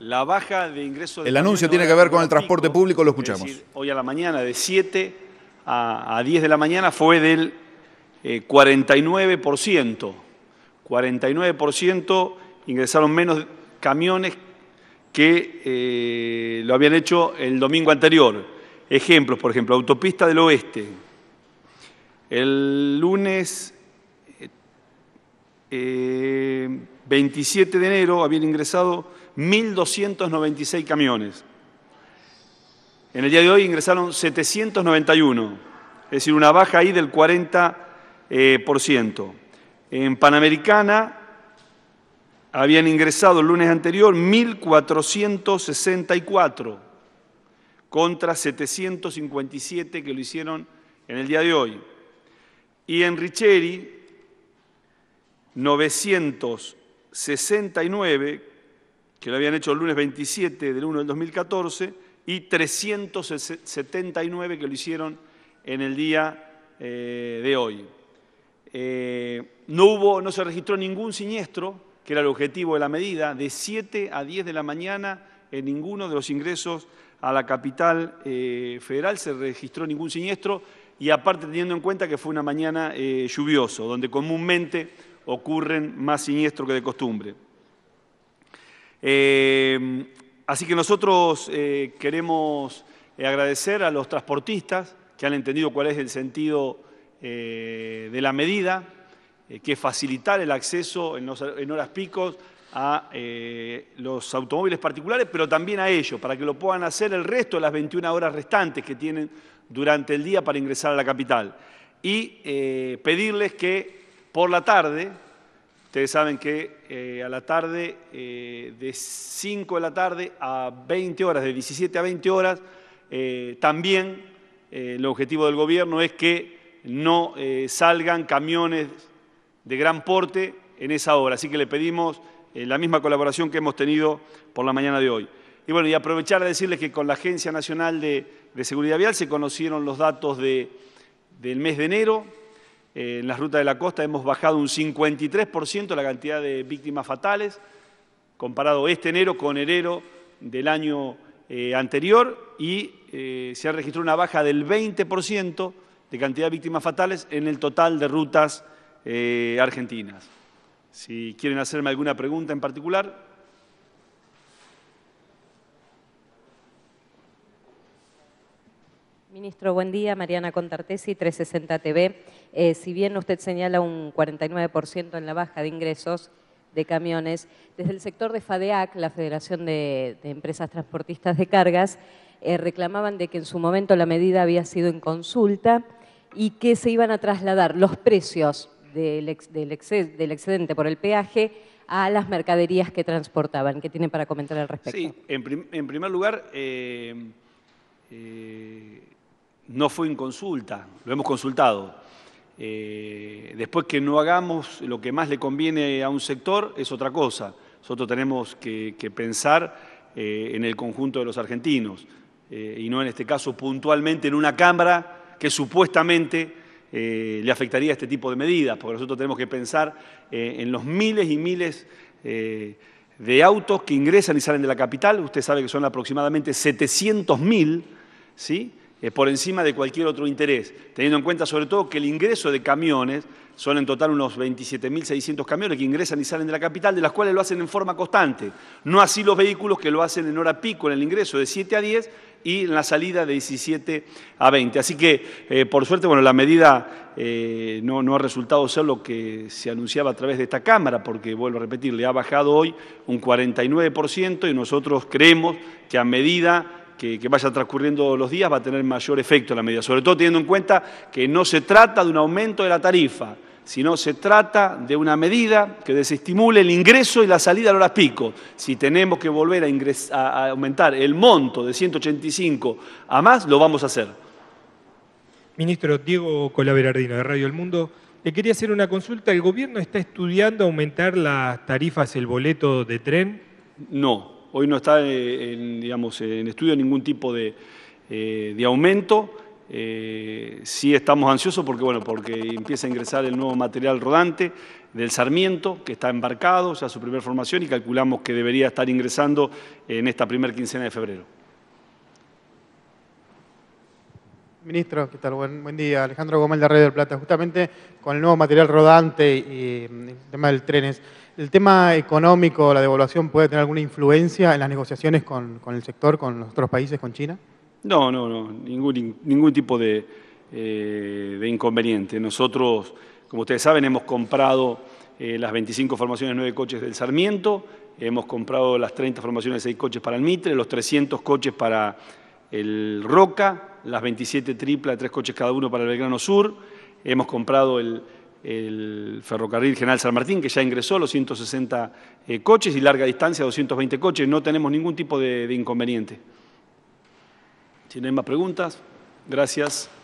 La baja de ingresos... el anuncio tiene que ver con el transporte público, lo escuchamos. hoy a la mañana de 7 a, 10 de la mañana fue del 49%. Eh, 49% ingresaron menos camiones que eh, lo habían hecho el domingo anterior. Ejemplos, por ejemplo, Autopista del Oeste. El lunes 27 eh, de enero habían ingresado 1.296 camiones. En el día de hoy ingresaron 791, es decir, una baja ahí del 40%. Eh, en Panamericana habían ingresado el lunes anterior 1.464 contra 757 que lo hicieron en el día de hoy. Y en Richeri, 969 que lo habían hecho el lunes 27 del 1 del 2014 y 379 que lo hicieron en el día eh, de hoy. Eh, no, hubo, no se registró ningún siniestro, que era el objetivo de la medida, de 7 a 10 de la mañana en ninguno de los ingresos a la capital eh, federal se registró ningún siniestro y aparte teniendo en cuenta que fue una mañana lluvioso, donde comúnmente ocurren más siniestros que de costumbre. Em, así que nosotros eh, queremos eh, agradecer a los transportistas que han entendido cuál es el sentido eh, de la medida, que es facilitar el acceso en, en horas picos a los automóviles particulares, pero también a ellos, para que lo puedan hacer el resto de las 21 horas restantes que tienen durante el día para ingresar a la capital. Y pedirles que por la tarde, Ustedes saben que eh, a la tarde, eh, de 5 de la tarde a 20 horas, de 17 a 20 horas, eh, también el objetivo del gobierno es que no salgan camiones de gran porte en esa hora. Así que le pedimos la misma colaboración que hemos tenido por la mañana de hoy. Y bueno, y aprovechar a decirles que con la Agencia Nacional de, Seguridad Vial se conocieron los datos del mes de enero, en las rutas de la costa hemos bajado un 53% la cantidad de víctimas fatales, comparado este enero con enero del año eh, anterior, y eh, se ha registrado una baja del 20% de cantidad de víctimas fatales en el total de rutas eh, argentinas. Si quieren hacerme alguna pregunta en particular. Ministro, buen día. Mariana Contartesi, 360 TV. Eh, si bien usted señala un 49% en la baja de ingresos de camiones, desde el sector de FADEAC, la Federación de, Empresas Transportistas de Cargas, eh, reclamaban de que en su momento la medida había sido en consulta y que se iban a trasladar los precios del, del, excedente por el peaje a las mercaderías que transportaban. ¿Qué tiene para comentar al respecto? Sí, en, primer lugar, eh, no fue en consulta, lo hemos consultado. Eh, después que no hagamos lo que más le conviene a un sector es otra cosa. Nosotros tenemos que, pensar eh, en el conjunto de los argentinos eh, y no en este caso puntualmente en una Cámara que supuestamente le afectaría este tipo de medidas, porque nosotros tenemos que pensar en los miles y miles de autos que ingresan y salen de la capital, usted sabe que son aproximadamente 700.000, ¿sí? Eh, por encima de cualquier otro interés, teniendo en cuenta sobre todo que el ingreso de camiones, son en total unos 27.600 camiones que ingresan y salen de la capital, de las cuales lo hacen en forma constante, no así los vehículos que lo hacen en hora pico, en el ingreso de 7 a 10 y en la salida de 17 a 20. Así que, eh, por suerte, bueno, la medida eh, no, no, ha resultado ser lo que se anunciaba a través de esta Cámara, porque, vuelvo a repetir, le ha bajado hoy un 49% y nosotros creemos que a medida que, vaya vayan transcurriendo los días va a tener mayor efecto la medida, sobre todo teniendo en cuenta que no se trata de un aumento de la tarifa, sino se trata de una medida que desestimule el ingreso y la salida a horas pico. Si tenemos que volver a, aumentar el monto de 185 a más, lo vamos a hacer. Ministro Diego Colaverardino, de Radio El Mundo. Le quería hacer una consulta. ¿El gobierno está estudiando aumentar las tarifas, el boleto de tren? No, Hoy no está eh, en, digamos, en estudio ningún tipo de, eh, aumento. Eh, sí estamos ansiosos porque, bueno, porque empieza a ingresar el nuevo material rodante del Sarmiento, que está embarcado, sea su primera formación, y calculamos que debería estar ingresando en esta primera quincena de febrero. Ministro, ¿qué tal? Buen, día. Alejandro Gómez de Radio del Plata. Justamente con el nuevo material rodante y el tema del trenes, ¿el tema económico, la devaluación, puede tener alguna influencia en las negociaciones con, el sector, con los otros países, con China? No, no, no. Ningún, ningún tipo de, eh, inconveniente. Nosotros, como ustedes saben, hemos comprado eh, las 25 formaciones 9 coches del Sarmiento, hemos comprado las 30 formaciones de 6 coches para el Mitre, los 300 coches para el Roca, las 27 tripla, tres coches cada uno para el Belgrano Sur. Hemos comprado el, ferrocarril General San Martín, que ya ingresó los 160 eh, coches y larga distancia, 220 coches. No tenemos ningún tipo de, de inconveniente. Si no hay más preguntas, gracias.